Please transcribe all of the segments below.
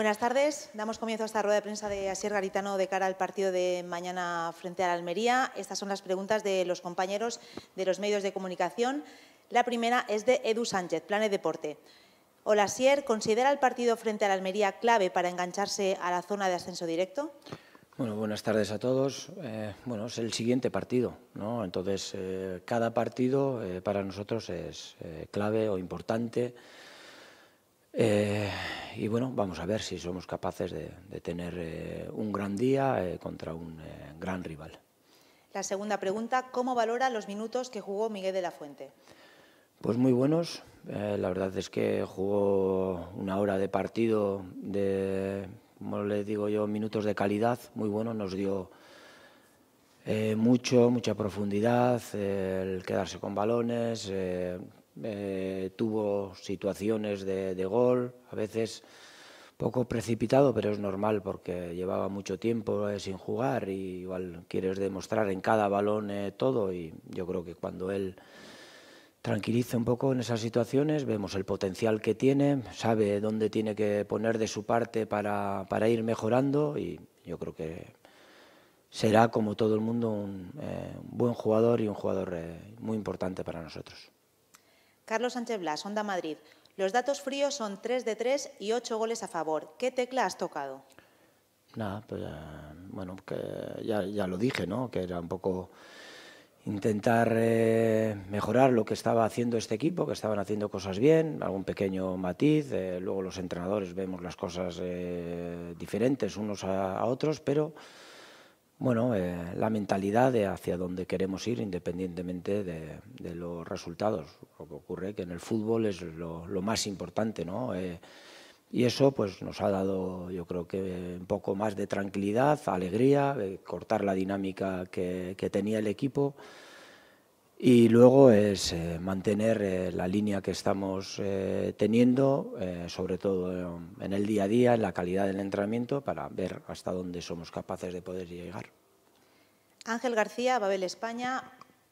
Buenas tardes. Damos comienzo a esta rueda de prensa de Asier Garitano de cara al partido de mañana frente a la Almería. Estas son las preguntas de los compañeros de los medios de comunicación. La primera es de Edu Sánchez, Plane Deporte. Hola, Asier. ¿Considera el partido frente a la Almería clave para engancharse a la zona de ascenso directo? Bueno, buenas tardes a todos. Eh, bueno, es el siguiente partido, ¿no? Entonces, eh, cada partido eh, para nosotros es clave o importante. Eh, y bueno, vamos a ver si somos capaces de, tener eh, un gran día eh, contra un gran rival. La segunda pregunta, ¿cómo valora los minutos que jugó Miguel de la Fuente? Pues muy buenos. la verdad es que jugó una hora de partido de, como le digo yo, minutos de calidad, muy bueno, nos dio mucho, mucha profundidad, el quedarse con balones, eh, tuvo situaciones de, gol, a veces poco precipitado, pero es normal porque llevaba mucho tiempo eh, sin jugar y igual quieres demostrar en cada balón eh, todo y yo creo que cuando él tranquiliza un poco en esas situaciones, vemos el potencial que tiene, sabe dónde tiene que poner de su parte para, ir mejorando y yo creo que será, como todo el mundo, un buen jugador y un jugador muy importante para nosotros. Carlos Sánchez Blas, Onda Madrid. Los datos fríos son 3 de 3 y 8 goles a favor. ¿Qué tecla has tocado? Nada, pues eh, bueno, ya, lo dije, ¿no? Que era un poco intentar eh, mejorar lo que estaba haciendo este equipo, que estaban haciendo cosas bien, algún pequeño matiz. Eh, luego los entrenadores vemos las cosas diferentes unos a otros, pero bueno, eh, la mentalidad de hacia dónde queremos ir independientemente de, los resultados. Lo que ocurre que en el fútbol es lo, más importante, ¿no? Eh, y eso pues, nos ha dado, yo creo que un poco más de tranquilidad, alegría, eh, cortar la dinámica que, que, tenía el equipo. Y luego es mantener la línea que estamos teniendo, sobre todo en el día a día, en la calidad del entrenamiento, para ver hasta dónde somos capaces de poder llegar. Ángel García, Babel España.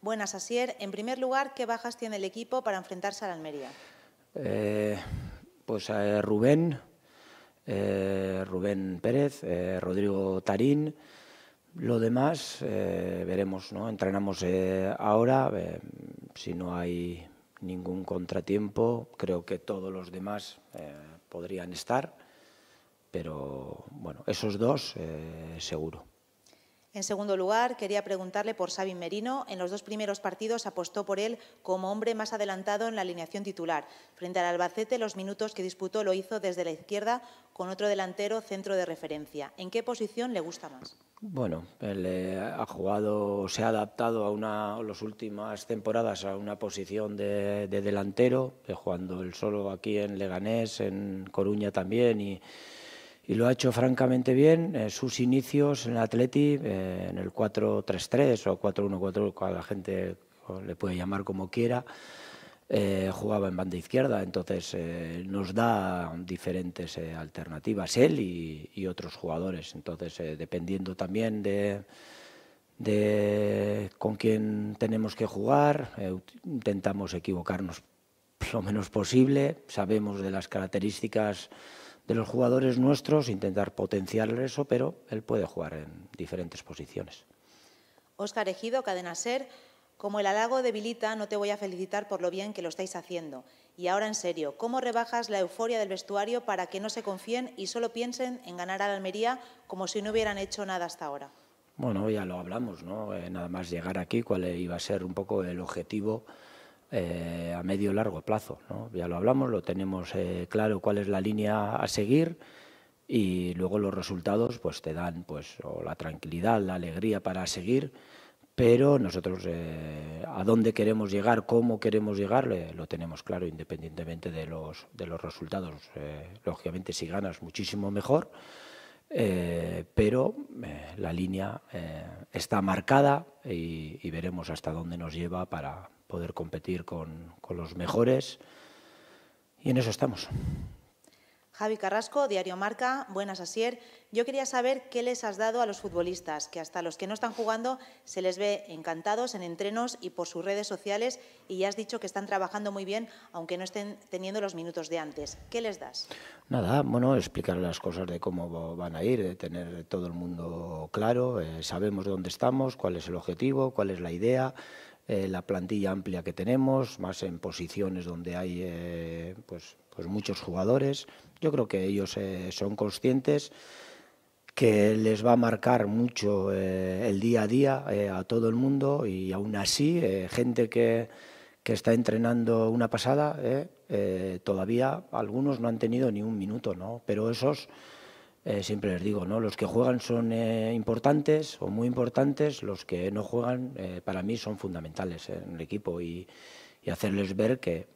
Buenas, Asier. En primer lugar, ¿qué bajas tiene el equipo para enfrentarse a la Almería? Eh, pues eh, Rubén, eh, Rubén Pérez, Rodrigo Tarín. Lo demás veremos, ¿no? Entrenamos ahora, si no hay ningún contratiempo, creo que todos los demás podrían estar, pero bueno, esos dos seguro. En segundo lugar, quería preguntarle por Sabin Merino. En los dos primeros partidos apostó por él como hombre más adelantado en la alineación titular. Frente al Albacete, los minutos que disputó lo hizo desde la izquierda con otro delantero centro de referencia. ¿En qué posición le gusta más? Bueno, él eh, ha jugado, se ha adaptado a una, las últimas temporadas a una posición de, delantero, eh, jugando él solo aquí en Leganés, en Coruña también y y lo ha hecho francamente bien. Eh, sus inicios en el Atleti, eh, en el 4-3-3 o 4-1-4, la gente le puede llamar como quiera, eh, jugaba en banda izquierda, entonces nos da diferentes alternativas él y, otros jugadores. Entonces, dependiendo también de, de con quién tenemos que jugar, intentamos equivocarnos lo menos posible, sabemos de las características de los jugadores nuestros, intentar potenciar eso, pero él puede jugar en diferentes posiciones. Óscar Ejido, Cadena Ser, como el halago debilita, no te voy a felicitar por lo bien que lo estáis haciendo. Y ahora en serio, ¿cómo rebajas la euforia del vestuario para que no se confíen y solo piensen en ganar a Almería como si no hubieran hecho nada hasta ahora? Bueno, ya lo hablamos, ¿no? Eh, nada más llegar aquí, cuál iba a ser un poco el objetivo eh, a medio largo plazo. Ya lo hablamos, lo tenemos eh, claro cuál es la línea a seguir y luego los resultados pues te dan pues la tranquilidad, la alegría para seguir, pero nosotros eh, a dónde queremos llegar, cómo queremos llegar, lo tenemos claro independientemente de los, de los resultados. lógicamente si ganas muchísimo mejor, pero la línea está marcada y, y veremos hasta dónde nos lleva para, poder competir con, con los mejores y en eso estamos. Javi Carrasco, Diario Marca. Buenas, Asier. Yo quería saber qué les has dado a los futbolistas, que hasta los que no están jugando se les ve encantados en entrenos y por sus redes sociales y ya has dicho que están trabajando muy bien, aunque no estén teniendo los minutos de antes. ¿Qué les das? Nada, bueno, explicar las cosas de cómo van a ir, de tener todo el mundo claro, eh, sabemos dónde estamos, cuál es el objetivo, cuál es la idea, eh, la plantilla amplia que tenemos, más en posiciones donde hay eh, pues, pues, muchos jugadores. Yo creo que ellos eh, son conscientes que les va a marcar mucho el día a día a todo el mundo y aún así gente que, que, está entrenando una pasada, todavía algunos no han tenido ni un minuto, ¿no? pero esos eh, siempre les digo, ¿no? los que juegan son eh, importantes o muy importantes, los que no juegan eh, para mí son fundamentales en el equipo y, hacerles ver que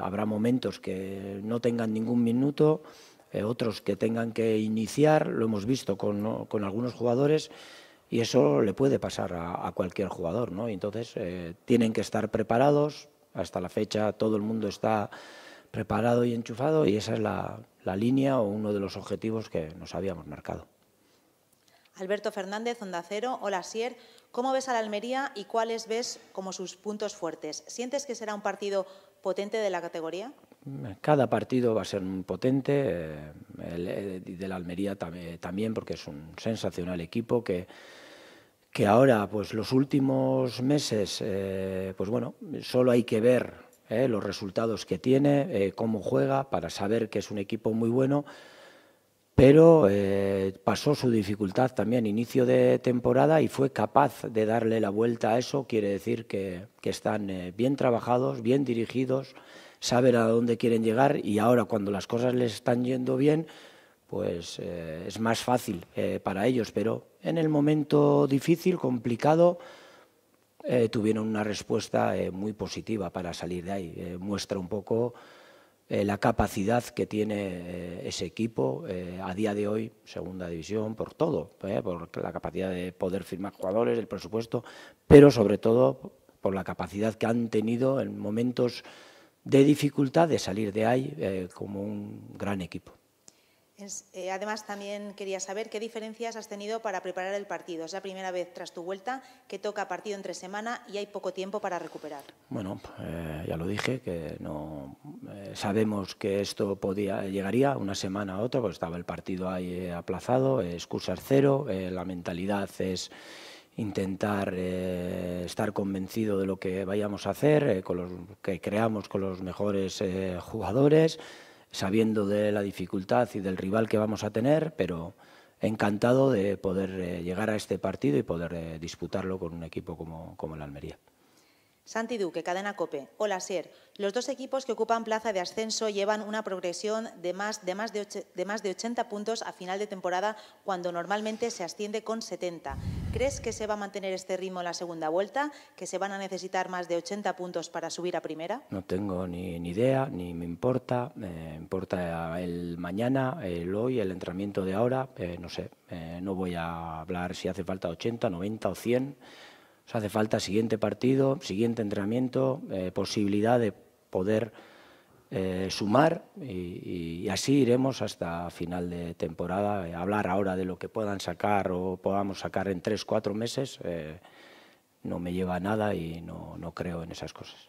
habrá momentos que no tengan ningún minuto, otros que tengan que iniciar, lo hemos visto con, con algunos jugadores y eso le puede pasar a, cualquier jugador. ¿no? entonces tienen que estar preparados, hasta la fecha todo el mundo está preparado y enchufado y esa es la, la línea o uno de los objetivos que nos habíamos marcado. Alberto Fernández, Onda Cero. Hola, Sier. ¿Cómo ves a la Almería y cuáles ves como sus puntos fuertes? ¿Sientes que será un partido potente de la categoría? Cada partido va a ser un potente. Eh, el eh, de la Almería también, porque es un sensacional equipo que que ahora, pues los últimos meses, eh, pues bueno, solo hay que ver eh, los resultados que tiene, eh, cómo juega, para saber que es un equipo muy bueno, pero eh, pasó su dificultad también inicio de temporada y fue capaz de darle la vuelta a eso, quiere decir que, que están bien trabajados, bien dirigidos, saben a dónde quieren llegar y ahora cuando las cosas les están yendo bien, pues es más fácil para ellos, pero en el momento difícil, complicado, eh, tuvieron una respuesta eh, muy positiva para salir de ahí. Eh, muestra un poco la capacidad que tiene ese equipo a día de hoy, segunda división, por todo, por la capacidad de poder firmar jugadores, el presupuesto, pero sobre todo por la capacidad que han tenido en momentos de dificultad de salir de ahí como un gran equipo. Eh, además, también quería saber qué diferencias has tenido para preparar el partido. Es la primera vez tras tu vuelta que toca partido entre semana y hay poco tiempo para recuperar. Bueno, eh, ya lo dije, que no eh, sabemos que esto podía llegaría una semana a otra, porque estaba el partido ahí aplazado, excusas cero, la mentalidad es intentar estar convencido de lo que vayamos a hacer, con los que creamos con los mejores jugadores, sabiendo de la dificultad y del rival que vamos a tener, pero encantado de poder eh, llegar a este partido y poder eh, disputarlo con un equipo como, como el Almería. Santi Duque, Cadena Cope. Hola, Ser. Los dos equipos que ocupan plaza de ascenso llevan una progresión de más de, más de, más de 80 puntos a final de temporada, cuando normalmente se asciende con 70. ¿Crees que se va a mantener este ritmo en la segunda vuelta? ¿Que se van a necesitar más de 80 puntos para subir a primera? No tengo ni, ni idea, ni me importa. Me importa el mañana, el hoy, el entrenamiento de ahora. Eh, no sé, eh, no voy a hablar si hace falta 80, 90 o 100 hace falta siguiente partido, siguiente entrenamiento, eh, posibilidad de poder eh, sumar y, así iremos hasta final de temporada. Eh, hablar ahora de lo que puedan sacar o podamos sacar en tres, cuatro meses no me lleva a nada y no, no creo en esas cosas.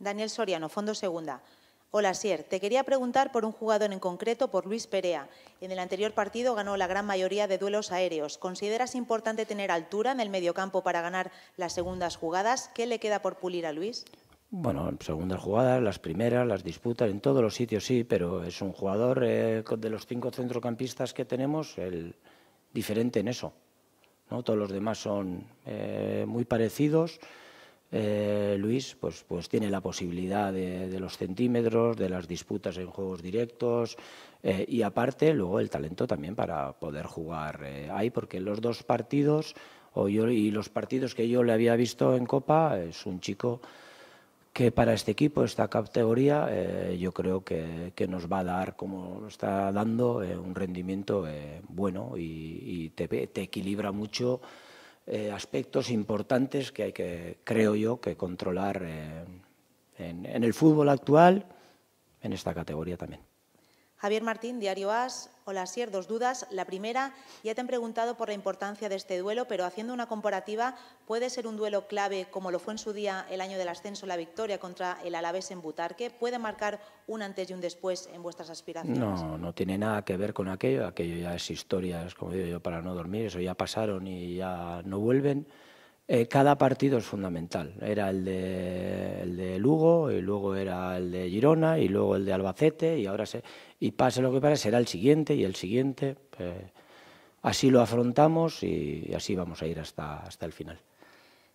Daniel Soriano, Fondo Segunda. Hola, Sier. Te quería preguntar por un jugador en concreto, por Luis Perea. En el anterior partido ganó la gran mayoría de duelos aéreos. ¿Consideras importante tener altura en el mediocampo para ganar las segundas jugadas? ¿Qué le queda por pulir a Luis? Bueno, segundas jugadas, las primeras, las disputas, en todos los sitios sí, pero es un jugador eh, de los cinco centrocampistas que tenemos el diferente en eso. ¿no? Todos los demás son eh, muy parecidos. Eh, Luis, pues, pues tiene la posibilidad de, los centímetros, de las disputas en juegos directos eh, y aparte luego el talento también para poder jugar eh, ahí, porque los dos partidos y los partidos que yo le había visto en Copa es un chico que para este equipo, esta categoría, yo creo que, nos va a dar, como está dando, un rendimiento bueno y, te, equilibra mucho eh, aspectos importantes que hay que, creo yo, que controlar eh, en, en el fútbol actual, en esta categoría también. Javier Martín, Diario AS, Hola, Sier. Dos dudas. La primera, ya te han preguntado por la importancia de este duelo, pero haciendo una comparativa, ¿puede ser un duelo clave como lo fue en su día el año del ascenso, la victoria contra el Alavés en Butarque? ¿Puede marcar un antes y un después en vuestras aspiraciones? No, no tiene nada que ver con aquello. Aquello ya es es como digo yo, para no dormir. Eso ya pasaron y ya no vuelven. Eh, cada partido es fundamental. Era el de, el de, Lugo, y luego era el de Girona, y luego el de Albacete, y ahora se, y pase lo que pase, será el siguiente y el siguiente. Eh, así lo afrontamos y, y así vamos a ir hasta, hasta el final.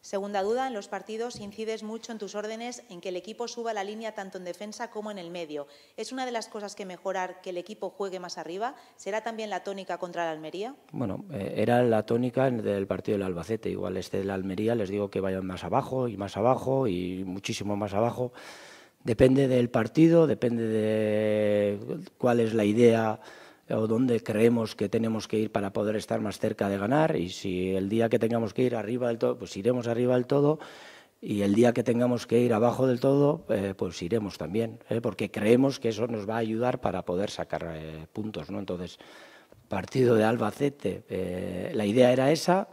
Segunda duda, en los partidos incides mucho en tus órdenes en que el equipo suba la línea tanto en defensa como en el medio. ¿Es una de las cosas que mejorar que el equipo juegue más arriba? ¿Será también la tónica contra la Almería? Bueno, eh, era la tónica del partido del Albacete. Igual este de la Almería les digo que vayan más abajo y más abajo y muchísimo más abajo. Depende del partido, depende de cuál es la idea o dónde creemos que tenemos que ir para poder estar más cerca de ganar y si el día que tengamos que ir arriba del todo, pues iremos arriba del todo y el día que tengamos que ir abajo del todo, eh, pues iremos también, eh, porque creemos que eso nos va a ayudar para poder sacar eh, puntos. ¿no? Entonces, partido de Albacete, la idea era esa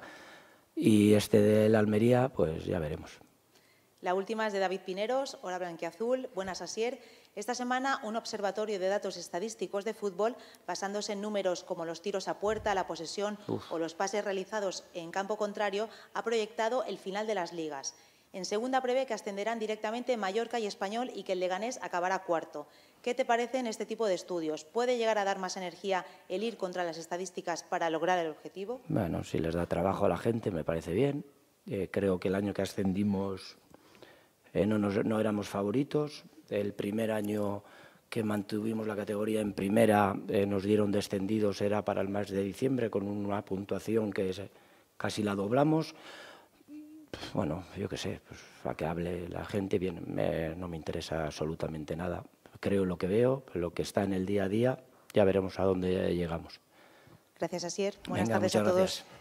y este de la Almería, pues ya veremos. La última es de David Pineros, Hola Blanquiazul. Buenas, Asier. Esta semana, un observatorio de datos estadísticos de fútbol, basándose en números como los tiros a puerta, la posesión o los pases realizados en campo contrario, ha proyectado el final de las ligas. En segunda prevé que ascenderán directamente Mallorca y Español y que el Leganés acabará cuarto. ¿Qué te parecen este tipo de estudios? ¿Puede llegar a dar más energía el ir contra las estadísticas para lograr el objetivo? Bueno, si les da trabajo a la gente, me parece bien. Eh, creo que el año que ascendimos eh, no, no éramos favoritos. El primer año que mantuvimos la categoría en primera eh, nos dieron descendidos, era para el mes de diciembre, con una puntuación que casi la doblamos. Bueno, yo qué sé, pues, a que hable la gente, bien, no me interesa absolutamente nada. Creo lo que veo, lo que está en el día a día, ya veremos a dónde llegamos. Gracias, Asier. Buenas tardes a todos.